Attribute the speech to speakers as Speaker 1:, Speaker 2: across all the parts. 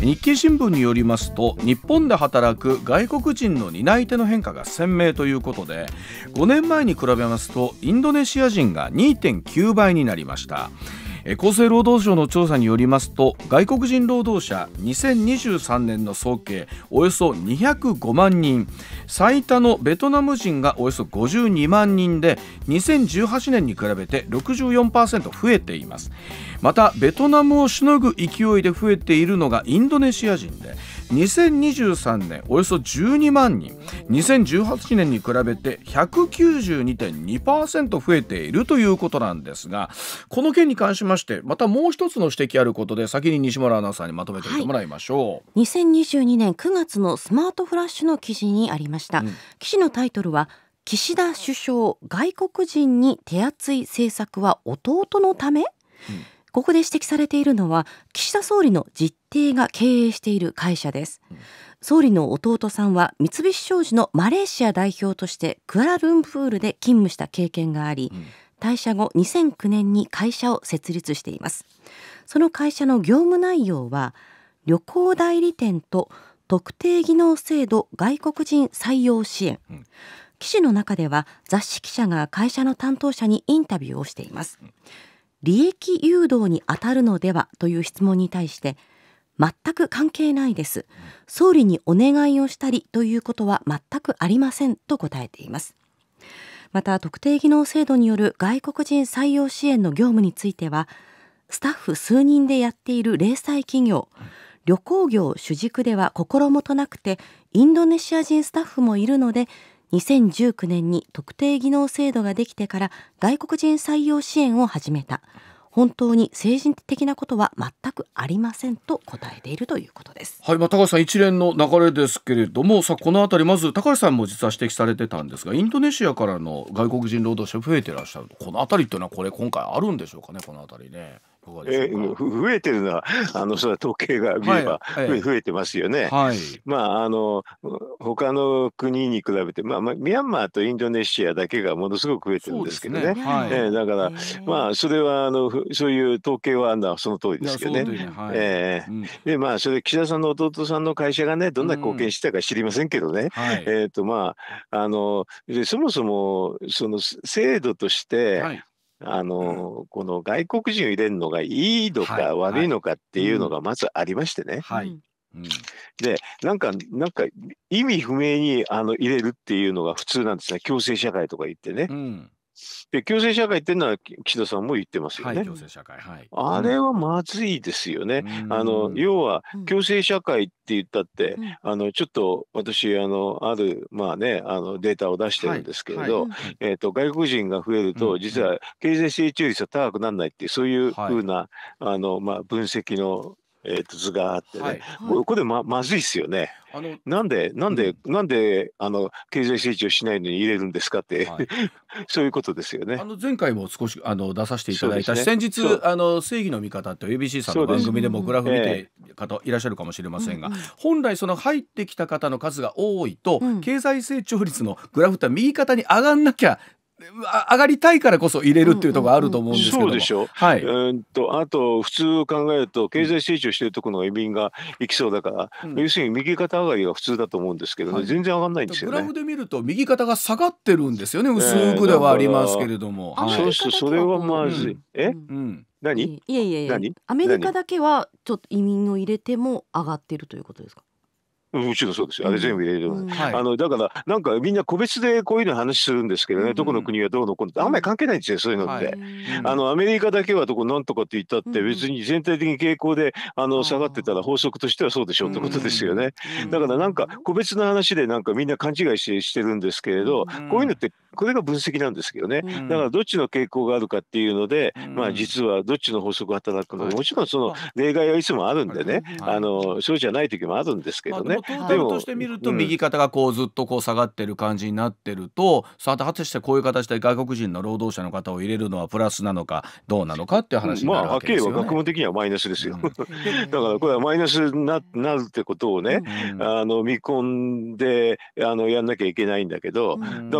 Speaker 1: 日経新聞によりますと日本で働く外国人の担い手の変化が鮮明ということで5年前に比べますとインドネシア人が2.9倍になりました。厚生労働省の調査によりますと外国人労働者2023年の総計およそ205万人最多のベトナム人がおよそ52万人で2018年に比べて64%増えていますまたベトナムをしのぐ勢いで増えているのがインドネシア人で2023年およそ12万人2018年に比べて192.2%増えているということなんですがこの件に関しましてまたもう一つの指摘あることで先に西村アナウンサーにまとめててもらいま
Speaker 2: しょう、はい、2022年9月のスマートフラッシュの記事にありました、うん、記事のタイトルは岸田首相外国人に手厚い政策は弟のため、うんここで指摘されているのは岸田総理の実定が経営している会社です総理の弟さんは三菱商事のマレーシア代表としてクアラルンプールで勤務した経験があり、退社後2009年に会社を設立していますその会社の業務内容は旅行代理店と特定技能制度外国人採用支援、記事の中では雑誌記者が会社の担当者にインタビューをしています利益誘導に当たるのではという質問に対して全く関係ないです総理にお願いをしたりということは全くありませんと答えていますまた特定技能制度による外国人採用支援の業務についてはスタッフ数人でやっている零細企業旅行業主軸では心もとなくてインドネシア人スタッフもいるので2019年に特定技能制度ができてから外国人採用支援を始めた本当に政治的なことは全くありませんと答えているということ
Speaker 1: です。はい、まあ、高橋さん一連の流れですけれども、さこのあたりまず高橋さんも実は指摘されてたんですが、インドネシアからの外国人労働者増えてらっしゃる。このあたりというのはこれ今回あるんでしょうかね、このあたりね。
Speaker 3: えー、増えてるのは あのそ統計が見れば、はい、増えてますよね。はい、まああの他の国に比べて、まあ、ミャンマーとインドネシアだけがものすごく増えてるんですけどね。ねはい、えー、だからまあそれはあのそういう統計はあのその通りですけどね。はい、えーうん、でまあそれ岸田さんの弟さんの会社がねどんな貢献したか知りませんけどね。うん、えっ、ー、とまああのそもそもその制度として、あの、この外国人を入れるのがいいのか悪いのかっていうのがまずありましてね。はい、うん、でなんかなんか意味不明にあの入れるっていうのが普通なんですね共生社会とか言ってね。うんで共生社会っていうのは岸田さんも言ってますよね。はい、共生社会、はい、あれはまずいですよね。うん、あの要は共生社会って言ったって、うん、あのちょっと私あのあるまあねあのデータを出してるんですけれど、はいはい、えっ、ー、と外国人が増えると、実は経済成長率は高くならないっていうそういうふうな、あのまあ分析のえー、と図があってね、はいはい、これままずいですよね。あのなんでなんで、うん、なんであの経済成長しないのに入れるんですかって、はい、そういうことですよね。あの前回も少しあ
Speaker 1: の出させていただいたね、先日あの正義の味方と ABC さんの番組でもグラフ見て方、いらっしゃるかもしれませんが、うんうん、本来その入ってきた方の数が多いと、うん、経済成長率のグラフって右肩に上がんなきゃ上がりたいからこそ入れるっていうところあ
Speaker 3: ると思うんですけど、うんうん、そうでしょ、う。はい、うんとあと普通考えると経済成長しているところの移民が行きそうだから、うん、要するに右肩上がりは普通だと思うんですけど、ねはい、全然上がんないんですよ、ね、グラフで
Speaker 1: 見ると右肩が下がってるんですよね薄くではありますけれども、えー、そうするとそれはまずい、う
Speaker 3: ん、え、うん、何いやいやいやアメリカ
Speaker 2: だけはちょっと移民を入れても上がってるということですか
Speaker 3: もちろんそうですあれ全部入れる、うん、あのだからなんかみんな個別でこういうの話するんですけどね、どこの国はどうのこうのあんまり関係ないんですよそういうのって、あのアメリカだけはどこなんとかって言ったって別に全体的に傾向であの下がってたら法則としてはそうでしょうってことですよね、だからなんか個別の話でなんかみんな勘違いしてしてるんですけれど、こういうのってこれが分析なんですけどね、だからどっちの傾向があるかっていうので、まあ実はどっちの法則が働くのもちろんその例外はいつもあるんでね、あのそうじゃない時もあるんですけどね。トータルとして見ると右肩がこうずっとこう下がっ
Speaker 1: てる感じになってると、さあ果たしてこういう形で外国人の労働者の方を入れるのはプラスなのかどうなのかっていう話になるわけですよね。まあ、はは学
Speaker 3: 問的にはマイナスですよ。だからこれはマイナスななるってことをね、あの見込んであのやんなきゃいけないんだけど、だから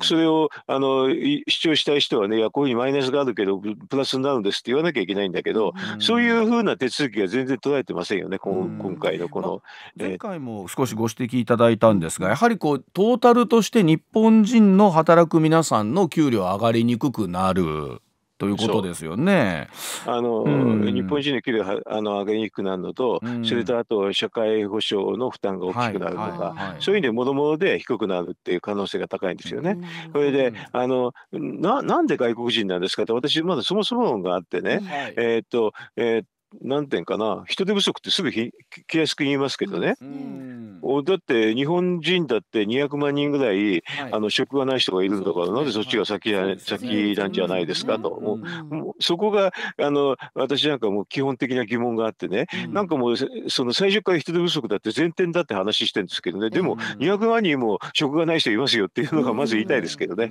Speaker 3: それをあの主張したい人はねいやこういうマイナスがあるけどプラスになるんですって言わなきゃいけないんだけど、そういうふうな手続きが全然取られてませんよね、今回のこの。前
Speaker 1: 回もも少しご指摘いただいたんですがやはりこうトータルとして日本人の働く皆さんの給料上がりにくくなるということですよね。
Speaker 3: あの、うん、日本人の給料はあの上げにくくなるのと、うん、それとあと社会保障の負担が大きくなるとか、はいはいはい、そういう意味でもろもろで低くなるっていう可能性が高いんですよね。うん、それであのななんで外国人なんですかって私まだそもそも論があってね、はい、えっ、と,、えー何点かな人手不足ってすぐひ気安く言いますけどね、うん、だって日本人だって200万人ぐらい、はい、あの職がない人がいるんだから、ね、なぜそっちが先,、はい、先なんじゃないですかと、うん、もうそこがあの私なんかもう基本的な疑問があってね、うん、なんかもうその最初から人手不足だって前提だって話してるんですけどねでも200万人も職がない人いますよっていうのがまず言いたいですけどね。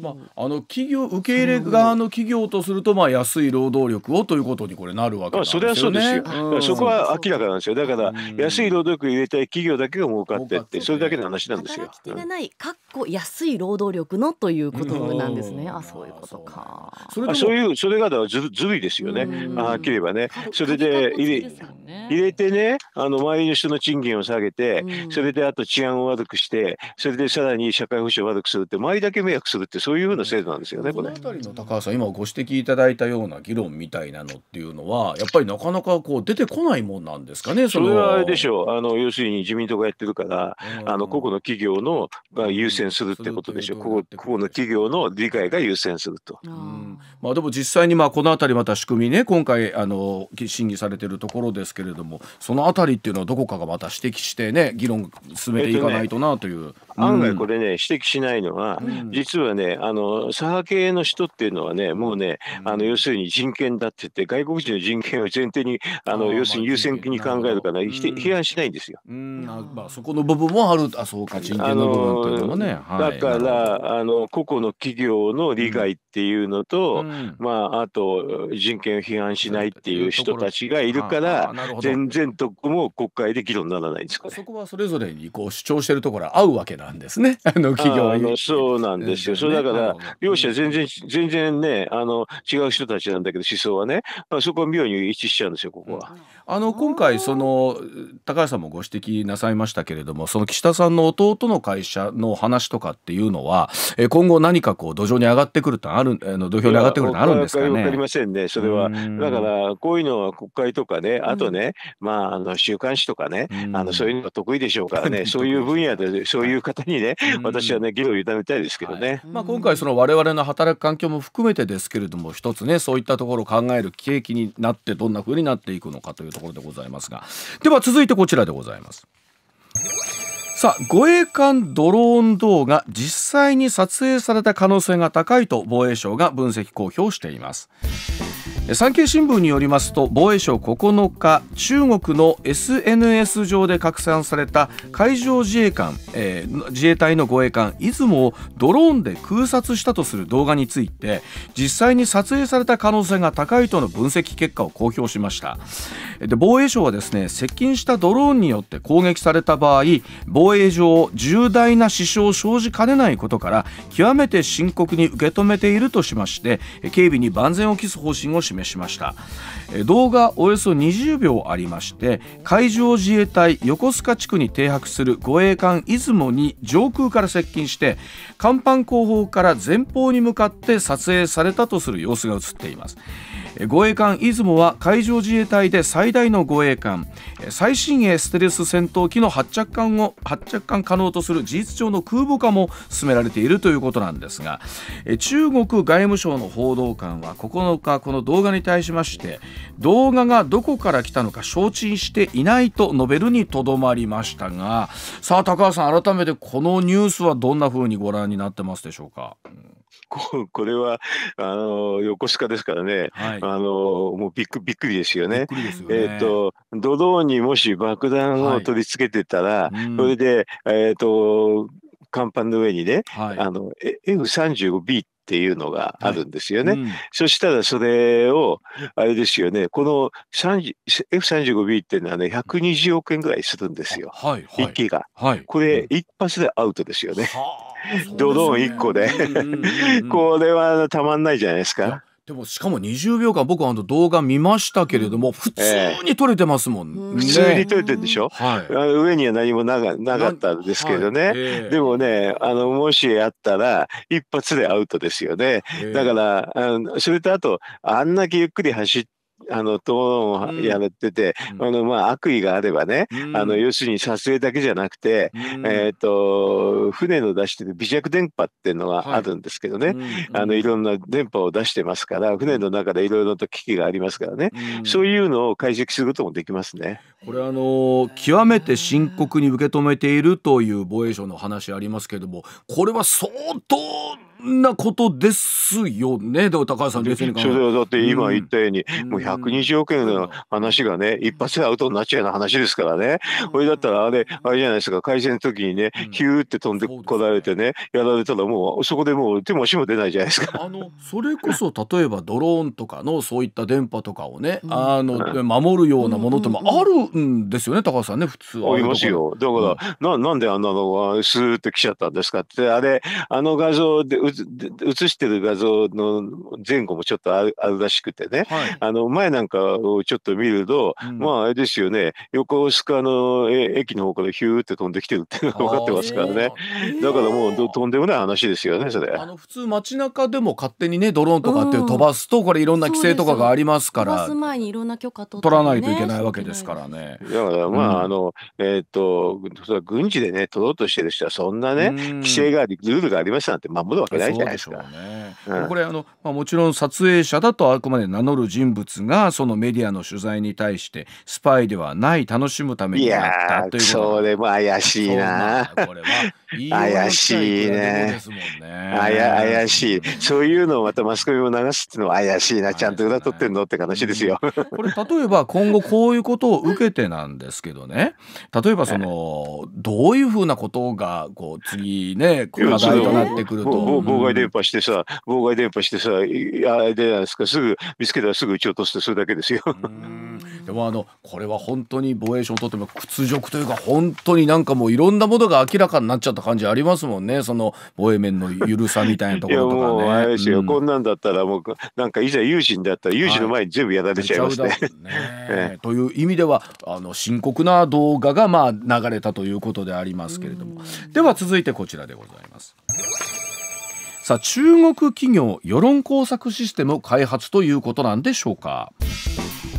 Speaker 1: まあ、あの企業受け入れ側の企業とすると、まあ、安い労働力をということにこれなるわけそれはそうですよ、そこは
Speaker 3: 明らかなんですよだから安い労働力入れたい企業だけが儲かってってそれだけの話なんですよ働き手
Speaker 2: がないかっこ安い労働力のということなんですね、あそういうことかそれ
Speaker 3: そういうそれがだずずるいですよね、はっきり言えばねそれで入れ入れてねあの周りの人の賃金を下げて、それであと治安を悪くしてそれでさらに社会保障を悪くするって周りだけ迷惑するってそういうふうな制度なんですよねこの
Speaker 1: 辺りの高橋さん今ご指摘いただいたような議論みたいなのっていうのはやっぱりなかなかこう出てこないもんなんで
Speaker 3: すかね、それはでしょう、あの要するに自民党がやってるから、あの個々の企業のが優先するってことでしょう、個々の企業の理解が優先すると。
Speaker 1: まあ、でも実際にまあこのあたり、また仕組みね、今回あの、審議されてるところですけれども、そのあたりっていうのは、どこかがまた指摘してね、議論進めていかないとなという。案外
Speaker 3: これね、指摘しないのは、実はね、あの左派系の人っていうのはね、もうね、あの要するに人権だって言って、外国人の人権をを前提に、あの要するに優先的に考えるから、批判しないんですよ。
Speaker 1: まあ、そこの部分もある、あそうか、人権の部分というのもね。だ
Speaker 3: から、あの個々の企業の利害っていうのと、まあ、あと人権を批判しないっていう人たちがいるから、全然特区も国会で議論にならないですか、ね、そ
Speaker 1: こはそれぞれにこう主張してるところ合うわけなんですね、あの企業に。
Speaker 3: そうなんですよ。それだから、両者全然、全然ね、あの違う人たちなんだけど、思想はね、まあ、そこは妙に一しちゃうんですよ、ここは。あの今回そ
Speaker 1: の高橋さんもご指摘なさいましたけれどもその岸田さんの弟の会社の話とかっていうのは今後何かこう土壌に上がってくるとあるあの土俵に上がってくるとあるんですかね。わかり
Speaker 3: ませんねそれはだからこういうのは国会とかねあとね、うん、まああの週刊誌とかねあのそういうのが得意でしょうからねそういう分野でそういう方にね私はね議論を委ねたいですけどね。はい、
Speaker 1: まあ、今回その我々の働く環境も含めてですけれども一つねそういったところを考える契機になっててどんな風になっていくのかというところでございますがでは続いてこちらでございます。さあ護衛艦ドローン動画実際に撮影された可能性が高いと防衛省が分析公表しています産経新聞によりますと防衛省9日中国の SNS 上で拡散された海上自衛艦、えー、自衛隊の護衛艦「いずも」をドローンで空撮したとする動画について実際に撮影された可能性が高いとの分析結果を公表しました。で防衛省はですね接近したドローンによって攻撃された場合防衛上重大な支障を生じかねないことから極めて深刻に受け止めているとしまして警備に万全を期す方針を示しました動画およそ20秒ありまして海上自衛隊横須賀地区に停泊する護衛艦出雲」に上空から接近して甲板後方から前方に向かって撮影されたとする様子が映っています護衛艦「いずも」は海上自衛隊で最大の護衛艦最新鋭ステルス戦闘機の発着艦を発着艦可能とする事実上の空母化も進められているということなんですが中国外務省の報道官は9日この動画に対しまして動画がどこから来たのか承知していないと述べるにとどまりましたがさあ高橋さん改めてこのニュースはどんな風にご覧になってますでしょうか。
Speaker 3: ここれはあの横須賀ですからね、はい、あのもうびっくびっくりですよね。よねえーと、とドローンにもし爆弾を取り付けてたら、はい、それで、えーと、甲板の上にね、はい、あの F35B っっていうのがあるんですよね。はいうん、そしたらそれを、あれですよね、この F35B っていうのはね、120億円ぐらいするんですよ。はい、はい、1機が、はい。これ、一発でアウトですよね。うん、ドローン1個でこれはたまんないじゃないですか。で
Speaker 1: もしかも20秒間僕あの動画見ましたけれども普通に撮れてますもんね。普通に
Speaker 3: 撮れてるでしょ、はい、上には何もなかなかったんですけどね、はいえー、でもねあのもしやったら一発でアウトですよね、えー、だからあのそれとあとあんだけゆっくり走っあの討論をやめてて、うん、あのまあ、悪意があればね、うん、あの要するに撮影だけじゃなくて、うん、えーと、船の出してる微弱電波っていうのがあるんですけどね、はいあのいろんな電波を出してますから船の中でいろいろと機器がありますからね、そういうのを解析することもできますね。こ
Speaker 1: れあの極めて深刻に受け止めているという防衛省の話ありますけれどもこれは相当なことですよねでも高橋さん冷静に考え
Speaker 3: だって今言ったように、うん、もう120億円の話がね、一発でアウトになっちゃうような話ですからね、うん、これだったらあれあれじゃないですか改善の時にね、ヒューって飛んでこられてね、ね、やられたらもうそこでもう手も足も出ないじゃないですか。あの
Speaker 1: それこそ 例えばドローンとかのそういった電波とかをね、あの守るようなものってもあるんですよね高橋さんね普通は。あります
Speaker 3: よだから、ななんであんなのがスーッて来ちゃったんですかってあれあの画像で映映してる画像の前後もちょっとあるあるらしくてね、はい、あの前なんかをちょっと見ると、うん、まああれですよね横須賀の駅の方からヒューって飛んできてるっていうのが分かってますからね、だからもうとんでもない話ですよねそれあの
Speaker 1: 普通街中でも勝手にねドローンとかって飛ばすと、これいろんな規制とかがありますから飛ばす
Speaker 2: 前にいろんな許可取,、
Speaker 1: 取らないといけないわけですからね
Speaker 3: だからまあ、うん、あのえっ、と軍事でね取ろうとしてる人はそんなね、規制がありルールがありましたなんて守るわけけないじゃないですか。ねうん、これあの、
Speaker 1: まあ、もちろん撮影者だとあくまで名乗る人物がそのメディアの取材に対してスパイではない
Speaker 3: 楽しむためにやったということそれも怪しいな。これはいい怪しいね。あや怪しい、そういうのをまたマスコミも流すっていうのは怪しいなちゃんと裏取ってんのって話ですよ。こ
Speaker 1: れ例えば今後こういうことを受けてなんですけどね例えばその、どういうふうなことがこう次ね
Speaker 3: 課題となってくると妨害電波してさ、妨害電波してさ、あれじゃないですか、すぐ見つけたらすぐ撃ち落とすって、それだけですよ。
Speaker 1: でもあの、これは本当に防衛省にとっても屈辱というか、本当になんかもういろんなものが明らかになっちゃった感じありますもんね、その防衛面の緩さみたいなところとか、ね、いやもうあれですよ、うん、
Speaker 3: こんなんだったら、もうなんかいざ有事にだったら、有事の前に全部やられちゃいますね。
Speaker 1: という意味では、あの深刻な動画がまあ流れたということでありますけれども、では続いてこちらでございます。さあ中国企業世論工作システム開発ということなんでしょうか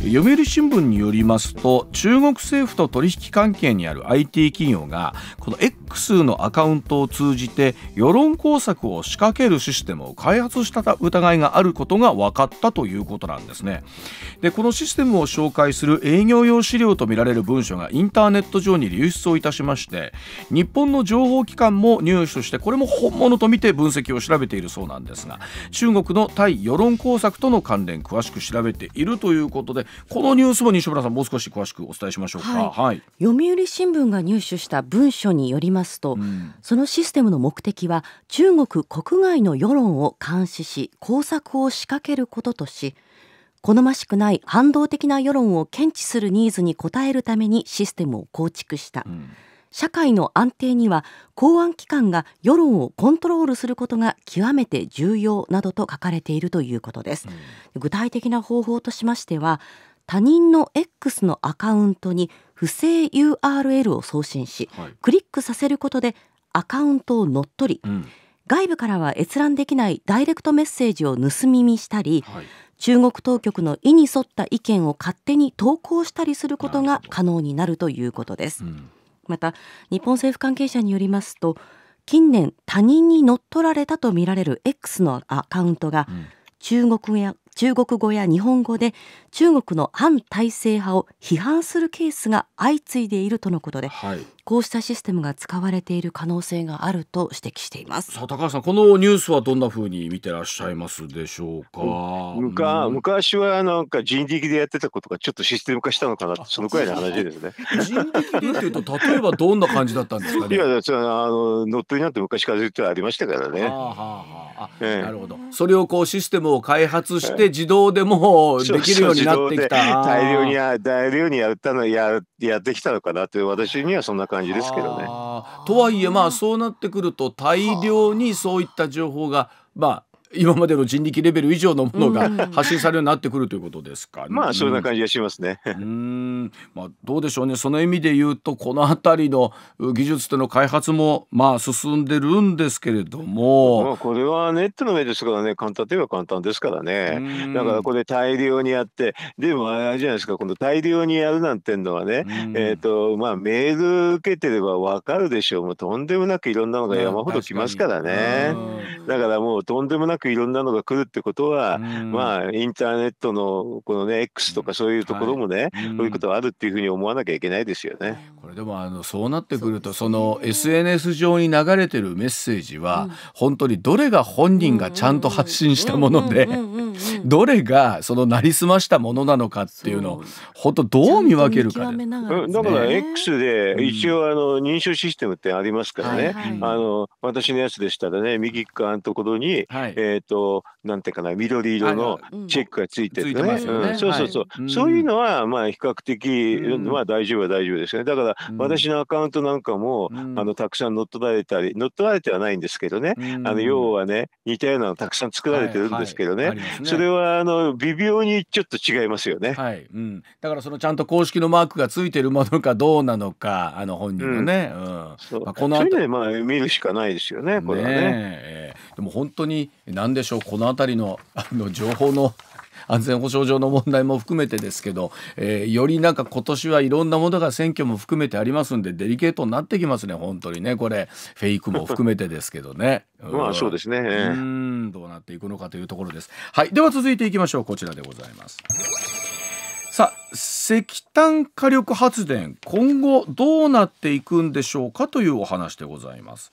Speaker 1: 読売新聞によりますと中国政府と取引関係にある IT 企業がこの X のアカウントを通じて世論工作を仕掛けるシステムを開発した疑いがあることが分かったということなんですねでこのシステムを紹介する営業用資料とみられる文書がインターネット上に流出をいたしまして日本の情報機関も入手してこれも本物とみて分析を調べているそうなんですが中国の対世論工作との関連詳しく調べているということで、このニュースも西村さんもう少し詳しくお伝えしましょうか、はい、はい、
Speaker 2: 読売新聞が入手した文書によりますと、うん、そのシステムの目的は中国国外の世論を監視し工作を仕掛けることとし好ましくない反動的な世論を検知するニーズに応えるためにシステムを構築した、うん社会の安定には公安機関が世論をコントロールすることが極めて重要などと書かれているということです、うん、具体的な方法としましては他人の X のアカウントに不正 URL を送信し、はい、クリックさせることでアカウントを乗っ取り、うん、外部からは閲覧できないダイレクトメッセージを盗み見したり、はい、中国当局の意に沿った意見を勝手に投稿したりすることが可能になるということです。うんまた日本政府関係者によりますと近年他人に乗っ取られたとみられる X のアカウントが中国や、中国語や日本語で中国の反体制派を批判するケースが相次いでいるとのことで、はい、こうしたシステムが使われている可能性があると指摘してい
Speaker 1: ますさあ高橋さんこのニュースはどんなふうに見てらっしゃいますでしょうか、うん、
Speaker 3: 昔はなんか人力でやってたことがちょっとシステム化したのかなそのくらいの話ですね人
Speaker 1: 力でっていうと例えばどんな感じだったんで
Speaker 3: すかねいや あの乗っ取りなんて昔からずっとありましたからね、なるほどそれをこうシステムを開発して
Speaker 1: 自動でもできるようになってきた、大量に
Speaker 3: や大量にやったのややってきたのかなって私にはそんな感じ感じですけどね。
Speaker 1: とはいえまあそうなってくると大量にそういった情報がまあ今までの人力レベル以上のものが発信されるようになってくるということですか、ね、まあそんな感じがしますねうんまあどうでしょうねその意味で言うとこの辺りの技術との開発もまあ進んでるんですけれども、
Speaker 3: まあ、これはネットの上ですからね簡単といえば簡単ですからねだからこれ大量にやってでもあれじゃないですかこの大量にやるなんてのはねえっ、ー、とまあメール受けてればわかるでしょうもうとんでもなくいろんなのが山ほど来ますからねだからもうとんでもなくくいろんなのが来るってことは、まあ、インターネットのこのね、X とかそういうところもね、こ、はい、ういうことあるっていうふうに思わなきゃいけないですよね。
Speaker 1: これでもあのそうなってくるとその SNS 上に流れてるメッセージは、本当にどれが本人がちゃんと発信したもので、どれがそのなりすましたものなのかっていうのを本当どう見分けるか、
Speaker 3: ね、だから X で一応あの認証システムってありますからね、あの私のやつでしたらね右側のところに、はいえっ、ー、となんていうかな緑色のチェックがついてるね,、そうそうそう、はい、そういうのはまあ比較的、まあ大丈夫は大丈夫ですねだから私のアカウントなんかも、あのたくさん乗っ取られたり乗っ取られてはないんですけどね、あの要はね似たようなのたくさん作られてるんですけどねはいはいね、それはあの微妙にちょっと違いますよね、は
Speaker 1: いうん、だからそのちゃんと公式のマークがついてるものかどうなのかあの本人のね、うんま
Speaker 3: あ、このそういうのでまあ見るしかないですよねこれはね。
Speaker 1: ねでも本当に何でしょうこの辺りの あの情報の 安全保障上の問題も含めてですけど、えー、よりなんか今年はいろんなものが選挙も含めてありますんでデリケートになってきますね本当にねこれフェイクも含めてですけどね まあそうですねうんどうなっていくのかというところですはいでは続いていきましょうこちらでございますさあ石炭火力発電今後どうなっていくんでしょうかというお話でございます。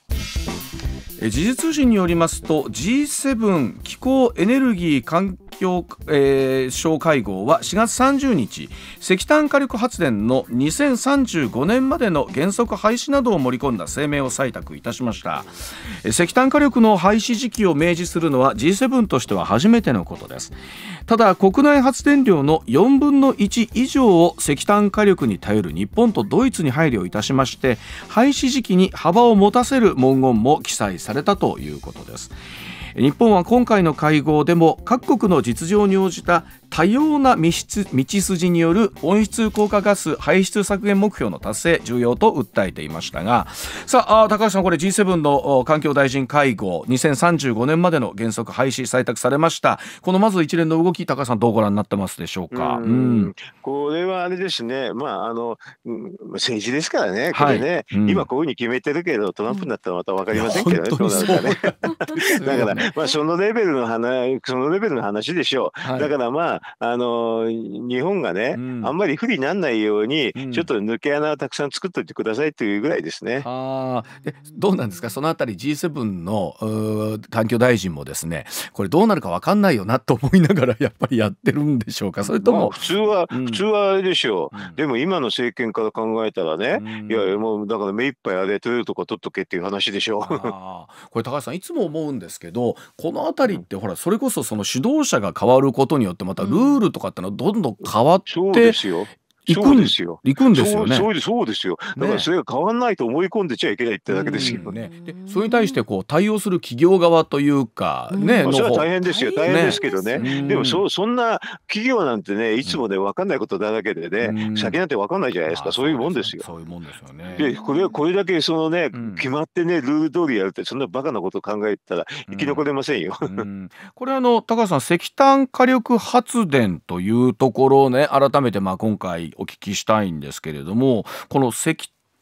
Speaker 1: 時事通信によりますと G7 気候エネルギー環況、えー、省会合は4月30日石炭火力発電の2035年までの原則廃止などを盛り込んだ声明を採択いたしました石炭火力の廃止時期を明示するのは G7 としては初めてのことですただ国内発電量の4分の1以上を石炭火力に頼る日本とドイツに配慮いたしまして廃止時期に幅を持たせる文言も記載されたということです日本は今回の会合でも各国の実情に応じた多様な道筋による温室効果ガス排出削減目標の達成重要と訴えていましたがさあ高橋さんこれ G7 の環境大臣会合2035年までの原則廃止採択されましたこのまず一連の動き高橋さんどうご覧になってますでしょうかうん
Speaker 3: これはあれですねまああの政治ですからねこれね、はいうん、今こういうふうに決めてるけどトランプになったらまた分かりませんけどねうなね だからまあそのレベルの話そのレベルの話でしょう、はい、だからまああの日本がね、うん、あんまり不利にならないように、うん、ちょっと抜け穴をたくさん作っておいてくださいというぐらいですね。あえどうなんですかそのあたり G7
Speaker 1: の環境大臣もですねこれどうなるか分かんないよなと思いながらやっぱりやってるんでしょうかそれとも、普通
Speaker 3: は、うん、普通はあれでしょう、でも今の政権から考えたらね、いやもうだから目いっぱいあれ取れるとか取っとけっていう話でしょう。こ
Speaker 1: れ高橋さんいつも思うんですけどこのあたりってほらそれこそその指導者が変わることに
Speaker 3: よってまたルルールとかってのはどんどん変わって行くんですよ。行くんですよね。そうそうですよ。だからそれが変わらないと思い込んでちゃいけないってだけですけどね。で、それに対してこ
Speaker 1: う対応する企業側というかね、それは大変ですよ。大変ですけどね。でもそそ
Speaker 3: んな企業なんてね、いつもね分かんないことだらけでね、先なんて分かんないじゃないですか。そういうもんですよ。そういうもんですよね。で、これこれだけそのね、決まってねルール通りやるってそんなバカなこと考えたら生き残れませんよ。
Speaker 1: これあの高橋さん、石炭火力発電というところをね、改めてまあ今回お聞きしたいんですけれどもこの石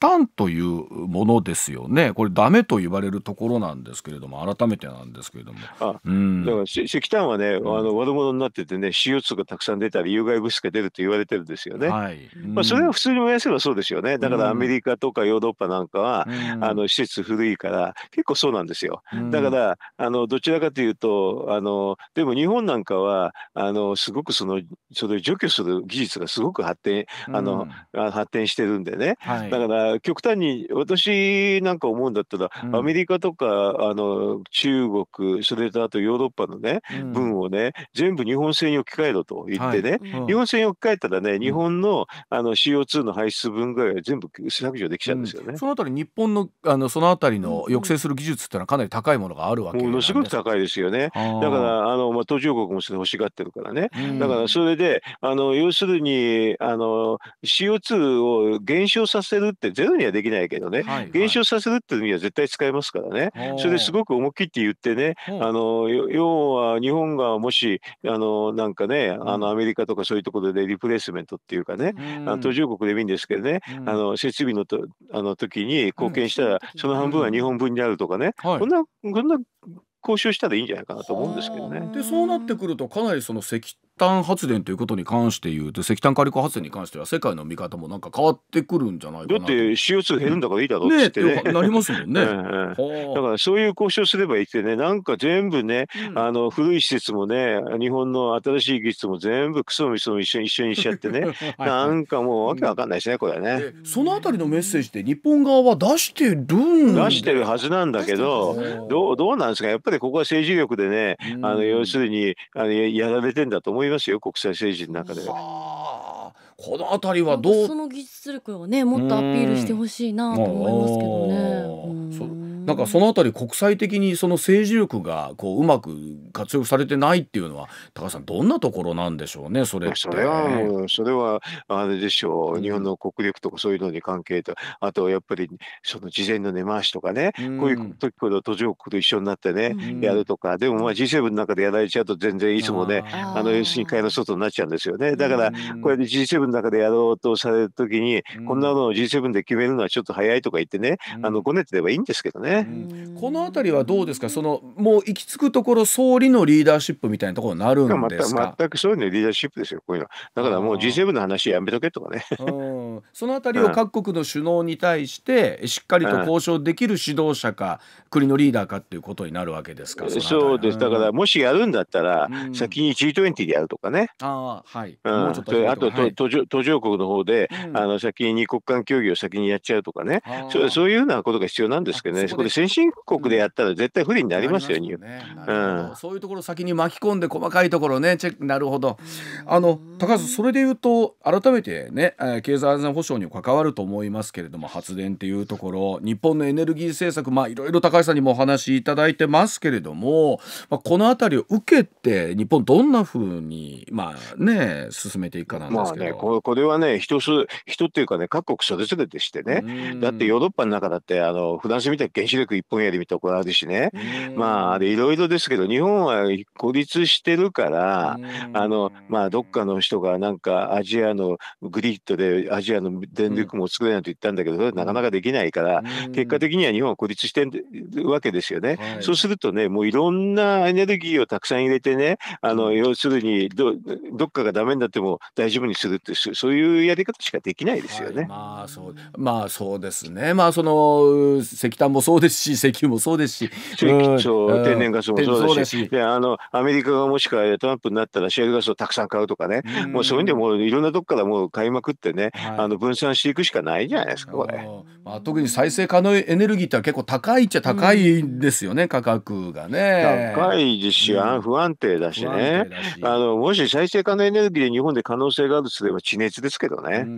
Speaker 1: タというものですよねこれダメと言われるところなんですけれども改めてなんですけれどもあ、うん、
Speaker 3: だから石炭はね、あの悪者になっててね CO2 がたくさん出たり有害物質が出ると言われてるんですよね、はい、うん、まあ、それは普通に燃やせばそうですよねだからアメリカとかヨーロッパなんかは、あの施設古いから結構そうなんですよ、だからあのどちらかというとあのでも日本なんかはあのすごくそのそれ除去する技術がすごく発展あの、発展してるんでね、はい、だから極端に私なんか思うんだったら、うん、アメリカとかあの中国それとあとヨーロッパのね、うん、分をね全部日本製に置き換えろと言ってね、はいうん、日本製に置き換えたらね日本の,、あの CO2 の排出分ぐらいは全部削除できちゃうんですよね。そ
Speaker 1: のあたり日本のあのそのあたりの抑制する技術っていうのはかな
Speaker 3: り高いものがあるわけものすごく高いですよね。だからあの、まあ、途上国もそれ欲しがってるからね。だからそれであの要するにあの CO2 を減少させるってゼロにはできないけどね、はいはい、減少させるっていう意味は絶対使えますからね、それですごく思い切って言ってね、あの要は日本がもし、あのなんかね、あのアメリカとかそういうところでリプレイスメントっていうかね、あの途上国でもいいんですけどね、あの設備のとあの時に貢献したら、その半分は日本分になるとかね、こんな、こんな交渉したらいいんじゃないかなと思うんですけどね。でそうなってくるとかなりその石
Speaker 1: 炭発電ということに関して言うと石炭火力発電に関しては世界の見方もなんか変わってくる
Speaker 3: んじゃないかなだって CO2 減るんだからいいだろうって、ねね、なりますもんねうん、だからそういう交渉すればいいってねなんか全部ね、あの古い施設もね日本の新しい技術も全部クソミそも一緒に一緒にしちゃってね はい、なんかもうわけわかんないですねこれはね
Speaker 1: そのあたりのメッセージって日本側は出してる出し
Speaker 3: てるはずなんだけどどうどうなんですかやっぱりここは政治力でね、あの要するにあのやられてんだと思いますますよ国際政治の中で。この
Speaker 1: 辺りはどうそ
Speaker 2: の技術力をねもっとアピールしてほしいなと思
Speaker 1: いますけどね。うんなんかそのあたり国際的にその政治力がこううまく活用されてないっていうのは高橋さんどんなとこ
Speaker 3: ろなんでしょうねそれって。それはもうそれはあれでしょう、日本の国力とかそういうのに関係とあとやっぱりその事前の根回しとかね、こういう時ほど途上国と一緒になってね、やるとかでもまあ G7 の中でやられちゃうと全然いつもねあの要するに会の外になっちゃうんですよねだからこれで G7 の中でやろうとされる時に、こんなのを G7 で決めるのはちょっと早いとか言ってね、あのごねてればいいんですけどね。ね、この辺り
Speaker 1: はどうですかそのもう行き着くところ総理のリーダーシップみたいなところになるんですか
Speaker 3: 全く総理のリーダーシップですよこういうのだからもう G7 の話やめとけとかね、
Speaker 1: その辺りを各国の首脳に対してしっかりと交渉できる指導者か、国のリーダーかということになるわけですかそうです、だ
Speaker 3: からもしやるんだったら、先に G20 でやるとかね、あ,、はいうん、とあと、はい、途上国の方で、うん、あの先に国間協議を先にやっちゃうとかね、そう、そういうようなことが必要なんですけどね、そこで先進国でやったら絶対不利になりますよ、ねうん、
Speaker 1: そういうところ先に巻き込んで、細かいところね、チェックなるほど。あの高橋さん、それで言うと、改めてね、経済全保障に関わると思いますけれども発電っていうところ日本のエネルギー政策まあいろいろ高橋さんにもお話しいただいてますけれども、まあ、この辺りを受けて日本どんなふうにまあね進めていくかなんですけど、まあね、
Speaker 3: ここれはね人す人っていうかね各国それぞれでしてねだってヨーロッパの中だってあのフランスみたいに原子力一本やりみたいなことあるしねまああれいろいろですけど日本は孤立してるからあのまあどっかの人がなんかアジアのグリッドでアジアアの電力も作れないと言ったんだけど、なかなかできないから、結果的には日本は孤立してるわけですよね。はい、そうするとね、もういろんなエネルギーをたくさん入れてね、あの要するにどどっかがダメになっても大丈夫にするって、そういうやり方しかできないですよね。はい、まあそう
Speaker 1: まあ、そうですね、まあ、その石炭もそうですし、石油もそうですし、そう天然ガスもそうです
Speaker 3: し、であのアメリカがもしくはトランプになったらシェールガスをたくさん買うとかね、うん、もうそういうんでもいろんなとこからもう買いまくってね、あの分散していくしかないじゃないですかこれ、
Speaker 1: まあ、特に再生可能エネルギーって結構高いっちゃ高いですよね、うん、価格がね高
Speaker 3: いですし、うん、不安定だしねあのもし再生可能エネルギーで日本で可能性があるとすれば地熱ですけどね、う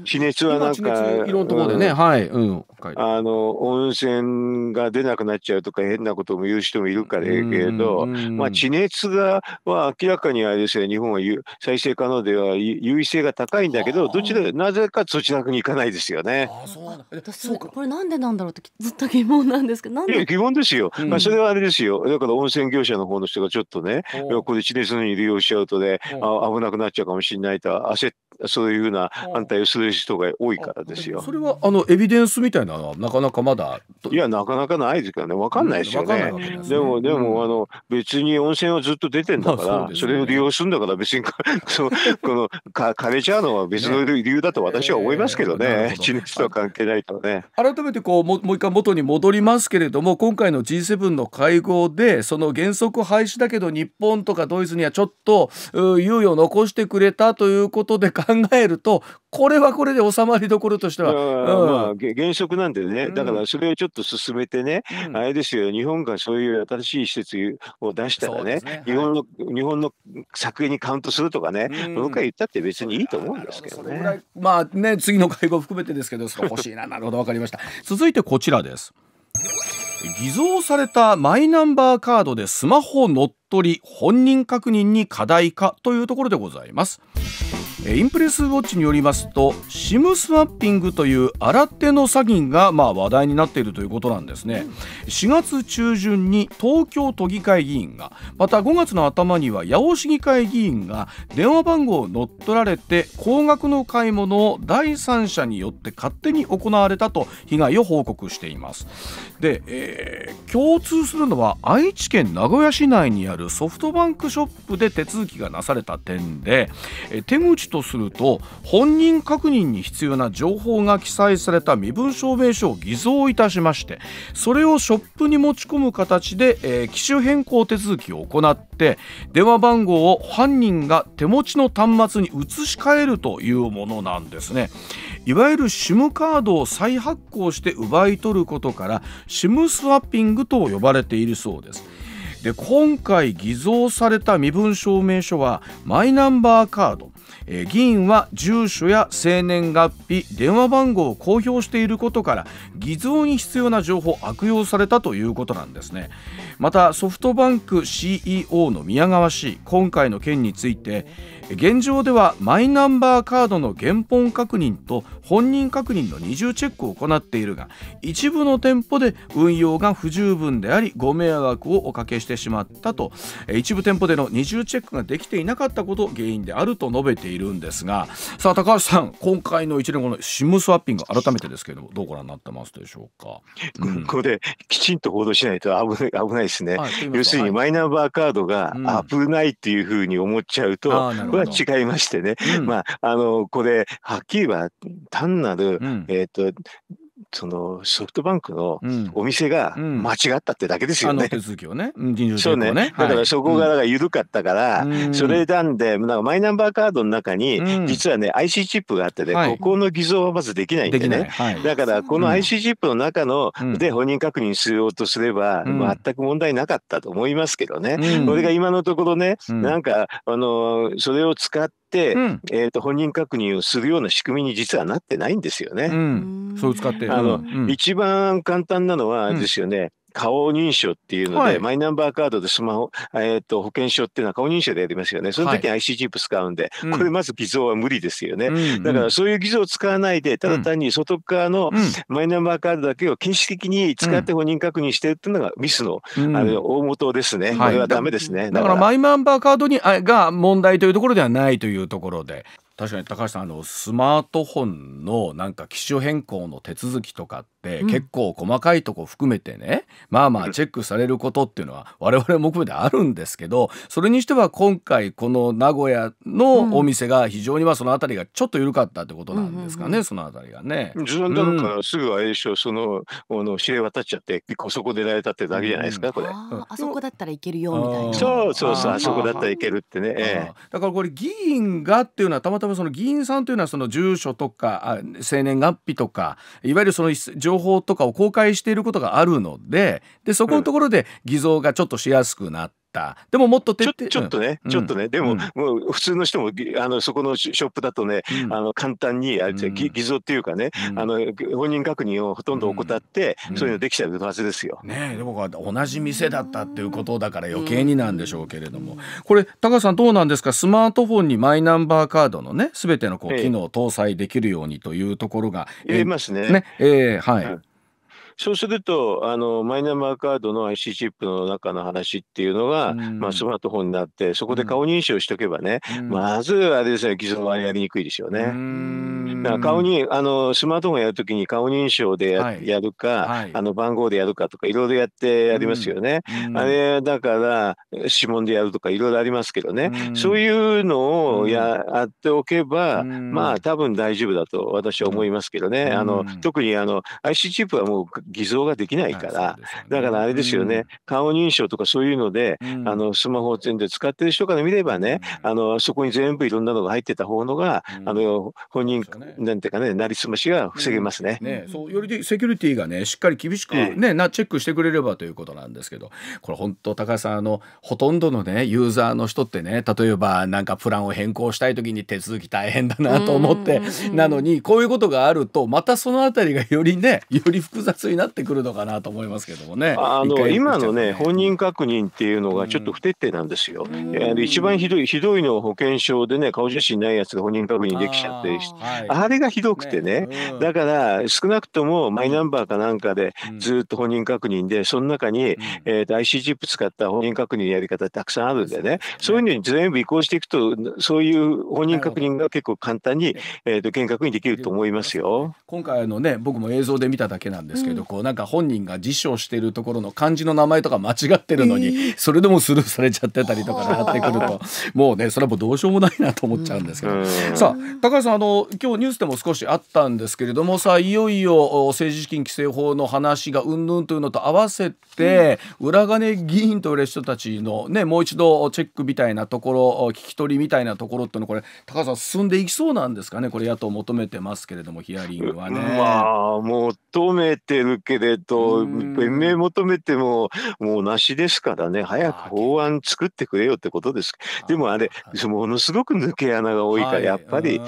Speaker 3: ん、地熱はなんかいろんなところでね、うん、はい、うん、あの温泉が出なくなっちゃうとか変なことも言う人もいるからええけれど、まあ、地熱が、まあ、明らかにあれですよ日本は再生可能では優位性が高いんだけどどちらなぜ果そちらに行かないですよね。
Speaker 2: あそうそうかこれなんでなんだろうって ずっと疑問なんですけどなんで疑
Speaker 3: 問ですよ、まあ、それはあれですよだから温泉業者の方の人がちょっとねこれ1年すに利用しちゃうとで、ね、あ危なくなっちゃうかもしれないと焦って。そういうふうな反対をする人が多いからですよ。それ
Speaker 1: はあのエビデンスみたいなのはなかなかまだ
Speaker 3: いやなかなかないですからね分かんないですよね。うん、でねでもでも、うん、あの別に温泉はずっと出てんだから、ね、それを利用するんだから別に そこのか枯れちゃうのは別の理由だと私は思いますけどね、地熱とは関係ないとね。
Speaker 1: 改めてこうももう一回元に戻りますけれども今回の G7 の会合でその原則廃止だけど日本とかドイツにはちょっと猶予残してくれたということで考考えるとこれはこれで収まりどころとしては、うん、ま
Speaker 3: あ現職なんでねだからそれをちょっと進めてね、うん、あれですよ日本がそういう新しい施設を出したらね、ね、日本の、日本の作品にカウントするとかね、うん、僕は言ったって別にいいと思うんですけど
Speaker 1: ね。まあね次の会合含めてですけど欲 しいななるほどわかりました。続いてこちらです。偽造されたマイナンバーカードでスマホ乗っ取り本人確認に課題かというところでございます。インプレスウォッチによりますと SIM スワッピングという新手の詐欺がまあ話題になっているということなんですね4月中旬に東京都議会議員がまた5月の頭には八尾市議会議員が電話番号を乗っ取られて高額の買い物を第三者によって勝手に行われたと被害を報告していますで、えー、共通するのは愛知県名古屋市内にあるソフトバンクショップで手続きがなされた点で手口とすると本人確認に必要な情報が記載された身分証明書を偽造いたしましてそれをショップに持ち込む形で、えー、機種変更手続きを行って電話番号を犯人が手持ちの端末に移し替えるというものなんですね。いわゆる SIM カードを再発行して奪い取ることから SIM スワッピングと呼ばれているそうです。で今回偽造された身分証明書はマイナンバーカードえー、議員は住所や生年月日電話番号を公表していることから偽造に必要な情報を悪用されたということなんですねまたソフトバンク CEO の宮川氏今回の件について現状ではマイナンバーカードの原本確認と本人確認の二重チェックを行っているが一部の店舗で運用が不十分でありご迷惑をおかけしてしまったと一部店舗での二重チェックができていなかったこと原因であると述べているいるんですがさあ高橋さん今回の一連このシムスワッピング改めてですけれどもどうご覧になってますでしょうか、
Speaker 3: うん、これきちんと報道しないと危ない危ないですね、はい、要するにマイナンバーカードが危ないっていうふうに思っちゃうと、うん、これは違いましてね、うん、まああのこれはっきりは単なる、えっ、ー、とそのソフトバンクのお店が間違ったってだけですよね。うんうん、手続きをね。そうね。だからそこがから緩かったから、うん、それなんで、なんかマイナンバーカードの中に、実はね、IC チップがあってね、ここの偽造はまずできないんでね。ではい、だから、この IC チップの中の、で本人確認しようとすれば、全く問題なかったと思いますけどね。これが今のところね、なんか、あの、それを使って、、うん、えー、と本人確認をするような仕組みに実はなってないんですよね。うん、そう使ってあの、うん、一番簡単なのはですよね、顔認証っていうので、はい、マイナンバーカードでスマホ、えーと、保険証っていうのは顔認証でやりますよね。その時に IC チップ使うんで、はい、これまず偽造は無理ですよね、うんだからそういう偽造を使わないで、ただ単に外側のマイナンバーカードだけを禁止的に使って本人確認してるっていうのがミスの,、あの大元ですね、これはダメですね。はい、だからマ
Speaker 1: イナンバーカードにあが問題というところではないというところで。確かに高橋さんあのスマートフォンのなんか機種変更の手続きとかっって結構細かいとこ含めてね、うん、まあまあチェックされることっていうのは我々も含めてあるんですけどそれにしては今回この名古屋のお店が非常にまあその辺りがちょっと緩かったってことなんですかね、うんその辺り
Speaker 3: がね。ずなんか、すぐあれでしょそのあの知れ渡っちゃってそこ出られたってだけじゃないですか、うん、こ
Speaker 2: れあ。あそこだったらいけるよみたいな。そうそうそうあそこだったらい
Speaker 3: けるってね。
Speaker 2: だからこれ
Speaker 1: 議員がっていうのはたまたまその議員さんというのはその住所とかあ生年月日とかいわゆるその情情報とかを公開していることがあるのででそこのところで偽造がちょっとしやすくなっ。でももっとちょちょっと
Speaker 3: ね、ちょっとね、でも、うん、もう普通の人もあのそこのショップだとね、うん、あの簡単にあれ、う偽造っていうかね、あの本人確認をほとんど怠って、そういうのできちゃうはずですよ。
Speaker 1: ねでも同じ店だったっていうことだから余計になんでしょうけれども、これ高橋さんどうなんですかスマートフォンにマイナンバーカードのねすべてのこう機能を搭載できるようにというところが、ええますね。ねえー、はい、
Speaker 3: そうするとあのマイナンバーカードの IC チップの中の話っていうのが、まあ、スマートフォンになってそこで顔認証しておけばね、まずあれですね偽造はやりにくいですよね。だから顔にあのスマートフォンやるときに顔認証でや,、やるか、あの番号でやるかとかいろいろやってやりますよね。あれだから指紋でやるとかいろいろありますけどね、そういうのをや,、っておけば、まあ多分大丈夫だと私は思いますけどね。あの特にあの IC チップはもう偽造ができないから、だからあれですよね、顔認証とかそういうので、あのスマホ全然使ってる人から見ればね、あのそこに全部いろんなのが入ってた方のが、あの本人、なんていうかね、なりすましが防げますね,、ね
Speaker 1: そうよりセキュリティがね、しっかり厳しく、ねなチェックしてくれればということなんですけど、これ、本当、高橋さんあの、ほとんどのね、ユーザーの人ってね、例えばなんかプランを変更したいときに手続き大変だなと思って、なのに、こういうことがあると、またそのあたりがよりね、より複雑になってくるのかなと思いますけども
Speaker 3: ね。あの、今のね本人確認っていうのがちょっと不徹底なんですよ。うん、一番ひどいひどいの保険証でね顔写真ないやつが本人確認できちゃって、はい、あ,、れがひどくてね、ねうん、だから少なくともマイナンバーかなんかでずっと本人確認でその中に、えー、と IC チップ使った本人確認やり方たくさんあるんでね、そういうのに全部移行していくとそういう本人確認が結構簡単に、えー、と厳格にできると思いますよ。
Speaker 1: 今回のね僕も映像で見ただけなんですけど、どこうなんか本人が辞書しているところの漢字の名前とか間違ってるのに、それでもスルーされちゃってたりとかなってくると もうねそれはもうどうしようもないなと思っちゃうんですけど、さあ高橋さんあの今日ニュースでも少しあったんですけれどもさあいよいよ政治資金規正法の話がうんぬんというのと合わせて、裏金議員という人たちのねもう一度チェックみたいなところ聞き取りみたいなところっていうのこれ高橋さん進んでいきそうなんですかねこれ野党求めてますけれどもヒアリングはね。ま
Speaker 3: あ求めてるるけれど、弁明求めても、もうなしですからね、早く法案作ってくれよってことです。でもあれ、ものすごく抜け穴が多いから、やっぱり、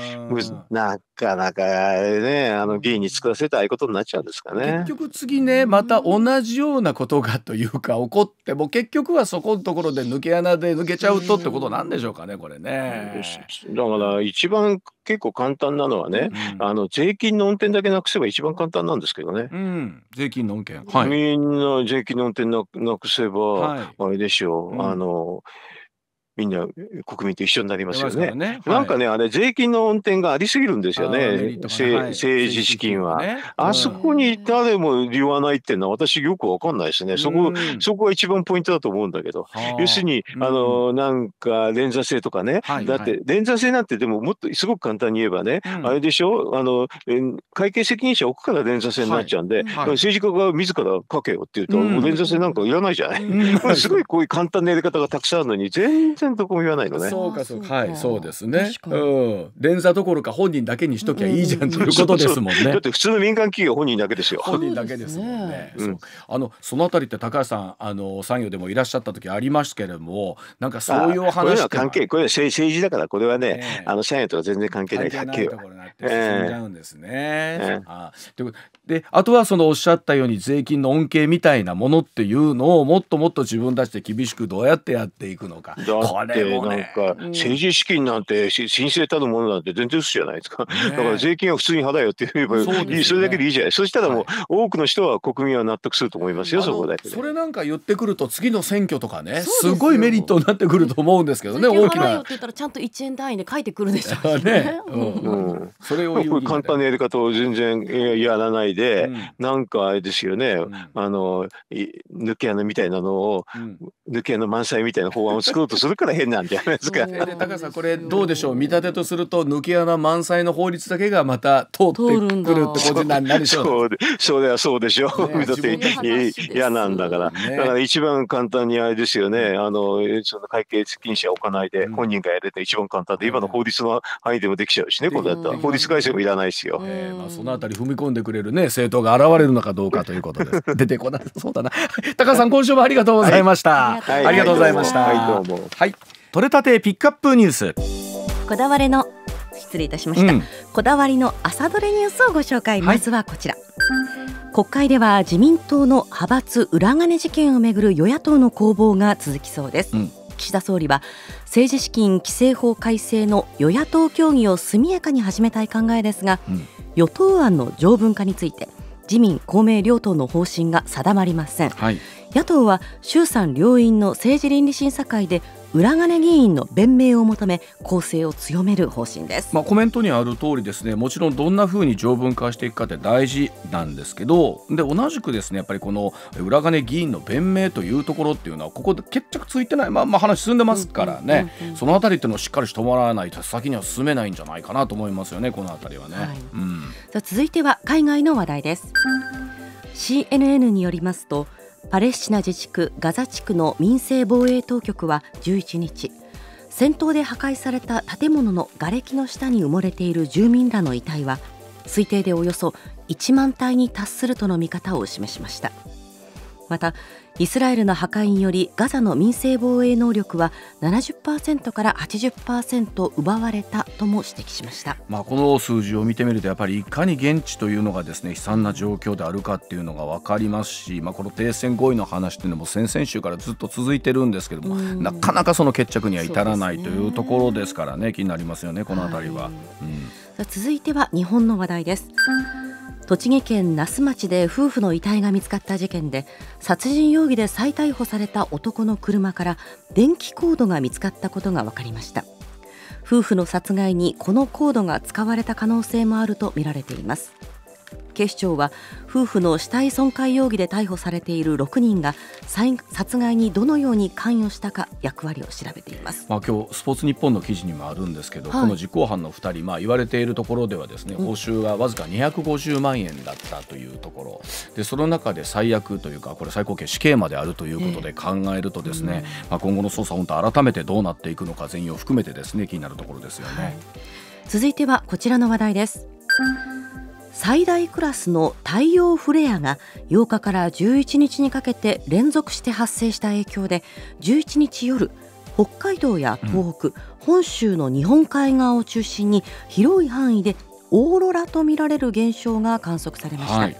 Speaker 3: なかなかね、あの議員に作らせたああいうことになっちゃうんですかね。結
Speaker 1: 局次ね、また同じようなことがというか、起こっても、結局はそこのところで抜け穴で抜けちゃうとってことなんでしょ
Speaker 3: うかね、これね。だから一番結構簡単なのはね、うん、あの税金の運転だけなくせば一番簡単なんですけどね。う
Speaker 1: ん、税金の運転、はい、
Speaker 3: みんな税金の運転なくせば、はい、あれでしょう、うん、あのみんな国民と一緒になりますよね。ねはい、なんかね、あれ、税金の運転がありすぎるんですよね、政治資金は、ねうん、あそこに誰も言わないっていうのは、私、よくわかんないですね、そこ、うん、そこが一番ポイントだと思うんだけど、要するに、あの、なんか連座制とかね、はいだって、連座制なんて、でも、もっとすごく簡単に言えばね、あれでしょ、あの会計責任者置くから連座制になっちゃうんで、はいはい、政治家が自ら書けよっていうと、連座制なんかいらないじゃない。すごいこういう簡単なやり方がたくさんあるのに、全然然どこも言わないのね。そうかそうかはいそうで
Speaker 1: すね。うん連座どころか本人だけにしときゃいいじゃんということですもんね。だって普通の民間企業本人だけですよ。本人だけですもんね。あのそのあたりって高橋さんあの産業でもいらっしゃった時ありましたけれどもなんかそういう話こうは関
Speaker 3: 係こういう政治だからこれはねあの社員とは全然関係ない関係ないところになって進んじゃうんですね。あ
Speaker 1: とであとはそのおっしゃったように税金の恩恵みたいなものっていうのをもっともっと自分たちで厳しくどうやってやっていくのか。
Speaker 3: これも、なんか政治資金なんて申請たるものなんて全然嘘じゃないですか、ね、だから税金は普通に払えよって言えばそ、ね,、それだけでいいじゃないそしたらもう、多くの人は国民は納得すると思いますよそこでそれなんか言ってくると次の選挙とかねすごいメリットになってくると思うんですけどね大きな。って
Speaker 2: 言ったらちゃんと1円単位で書いてくるでしょうね。う
Speaker 3: ん、それを簡単なやり方を全然やらないで、うん、なんかあれですよね、うん、あの抜け穴みたいなのを、抜け穴満載みたいな法案を作ろうとするかから変なんじゃないですか。
Speaker 1: 高橋さんこれどうでしょう見立てとすると抜け穴満載の法律だけがまた通ってくるってことなんでしょう。
Speaker 3: そうでそうでしょう。ね、見立て嫌なんだから、ね、だから一番簡単にあれですよね。あのその会計責任者置かないで本人がやれて一番簡単で、今の法律の範囲でもできちゃうしね。これだったら法律改正もいらないですよ。
Speaker 1: えー、まあそのあたり踏み込んでくれるね政党が現れるのかどうかということです。出てこない、そうだな。高橋さん今週もありがとうございました。はい、ありがとうございました。はいどうも。はい。取れたてピックアップニュース
Speaker 2: こだわりの失礼いたしました、うん、こだわりの朝どれニュースをご紹介、まずはこちら国会では自民党の派閥裏金事件をめぐる与野党の攻防が続きそうです、うん、岸田総理は政治資金規正法改正の与野党協議を速やかに始めたい考えですが、うん、与党案の条文化について自民公明両党の方針が定まりません、はい、野党は衆参両院の政治倫理審査会で裏金議員の弁明を求め攻勢を強める方針です、ま
Speaker 1: あ、コメントにある通りですねもちろんどんなふうに条文化していくかって大事なんですけどで同じくですねやっぱりこの裏金議員の弁明というところっていうのはここで決着ついてない、まあ、まあ話進んでますからね、うんうんうんうん、そのあたりっていうのをしっかりしてもらわないと先には進めないんじゃないかなと思いますよねこのあたりはね。はい
Speaker 2: うん、続いては海外の話題です CNN によりますとパレスチナ自治区ガザ地区の民生防衛当局は11日戦闘で破壊された建物の瓦礫の下に埋もれている住民らの遺体は推定でおよそ1万体に達するとの見方を示しました。またイスラエルの破壊によりガザの民生防衛能力は70%から80%奪われたとも指摘しました、
Speaker 1: まあ、この数字を見てみるとやっぱりいかに現地というのがですね悲惨な状況であるかっていうのが分かりますし、まあ、この停戦合意の話というのも先々週からずっと続いてるんですけどもなかなかその決着には至らないというところですからね気になりますよねこの辺りは。
Speaker 2: 続いては日本の話題です。栃木県那須町で夫婦の遺体が見つかった事件で殺人容疑で再逮捕された男の車から電気コードが見つかったことが分かりました夫婦の殺害にこのコードが使われた可能性もあるとみられています警視庁は夫婦の死体損壊容疑で逮捕されている6人が殺害にどのように関与したか役割を調べています、
Speaker 1: まあ、今日スポーツニッポンの記事にもあるんですけど、はい、この実行犯の2人、まあ、言われているところではですね報酬がわずか250万円だったというところ、うん、でその中で最悪というかこれ最高刑死刑まであるということで考えるとですね、えーまあ、今後の捜査本当改めてどうなっていくのか全容含めてですね気になるところです
Speaker 2: よね、はい、続いてはこちらの話題です。最大クラスの太陽フレアが8日から11日にかけて連続して発生した影響で11日夜北海道や東北、うん、本州の日本海側を中心に広い範囲でオーロラとみられる現象が観測されました、はい、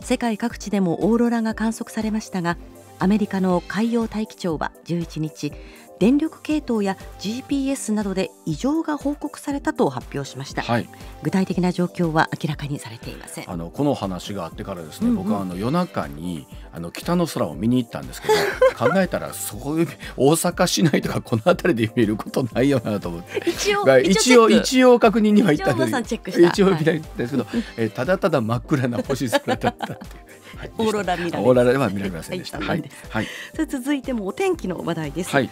Speaker 2: 世界各地でもオーロラが観測されましたがアメリカの海洋大気庁は11日電力系統や GPS などで異常が報告されたと発表しました、はい、具体的な状況は明らかにされていませんあのこの話があってからですね、うんうん、僕はあの夜中にあの北の空を見に行ったんですけど
Speaker 1: 考えたらそういう大阪市内とかこの辺りで見ることないよなと思っ
Speaker 2: て一応
Speaker 1: 一応一応確認には行ったんです一応見たいんですけど、はい、えただただ真っ暗な星空だった
Speaker 2: っていうはい、オーロラ見られオーロラは見られませんでした。はい。はい、続いてもお天気の話題です。はい、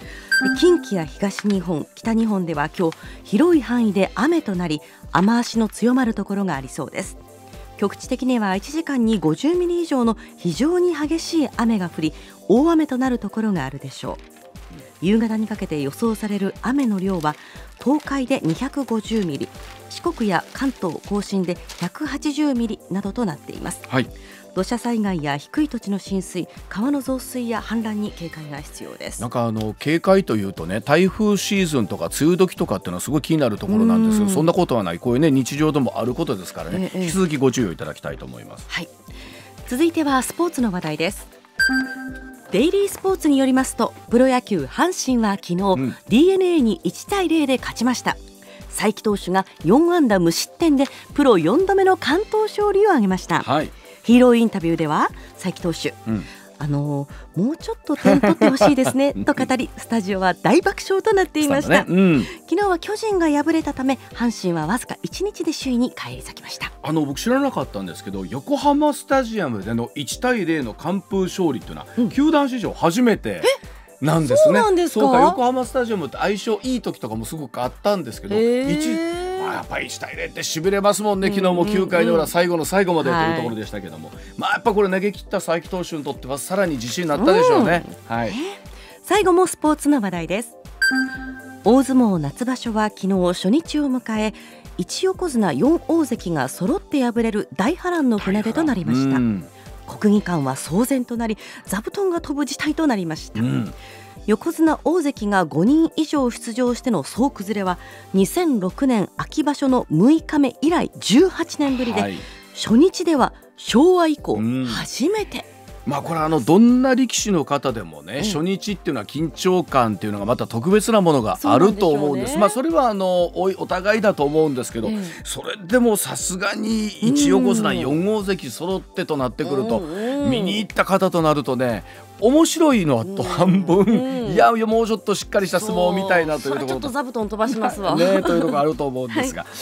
Speaker 2: 近畿や東日本、北日本では今日広い範囲で雨となり、雨足の強まるところがありそうです。局地的には1時間に50ミリ以上の非常に激しい雨が降り、大雨となるところがあるでしょう。夕方にかけて予想される雨の量は東海で250ミリ四国や関東甲信で180ミリなどとなっています、はい、土砂災害や低い土地の浸水川の増水や氾濫に警戒が必要です
Speaker 1: なんかあの警戒というとね台風シーズンとか梅雨時とかっていうのはすごい気になるところなんですけどそんなことはないこういうね日常でもあることですからね、ええ、引き続きご注意いただきたいと思
Speaker 2: います、はい、続いてはスポーツの話題ですデイリースポーツによりますとプロ野球阪神は昨日、うん、d n a に1対0で勝ちました才木投手が4安打無失点でプロ4度目の完投勝利を挙げました、はい、ヒーローインタビューでは佐伯投手、うんあのもうちょっと点取ってほしいですね と語りスタジオは大爆笑となっていました、ねうん、昨日は巨人が敗れたため阪神はわずか1日で首位に返り咲きました
Speaker 1: あの僕知らなかったんですけど横浜スタジアムでの1対0の完封勝利というのは、うん、球団史上初めてなんですねそうか横浜スタジアムって相性いい時とかもすごくあったんですけど、えー、やっぱり1対0ってしびれますもんね、昨日も9回の裏、最後の最後までというところでしたけども、まあ、やっぱこれ、投げ切った佐伯投手にとっては、さらに自信になったでしょうね。うん、はい、
Speaker 2: 最後もスポーツの話題です大相撲夏場所は昨日初日を迎え1横綱4大関が揃って敗れる大波乱の船出となりました国技館は騒然となり座布団が飛ぶ事態となりました、うん横綱大関が5人以上出場しての総崩れは2006年秋場所の6日目以来18年ぶりで、はい、初日では昭和以降初めて、まあこれあのどんな力士の方でもね、初
Speaker 1: 日っていうのは緊張感っていうのがまた特別なものがあると思うんです、まあそれはあのおお互いだと思うんですけど、それでもさすがに1横綱4大関揃ってとなってくると、見に行った方となるとね面白いのはと半分、いやいやもうちょっとしっかりした相撲みたいなというところちょっと
Speaker 2: 座布団飛ばしますわ、ね、というところあると思うんですが。はい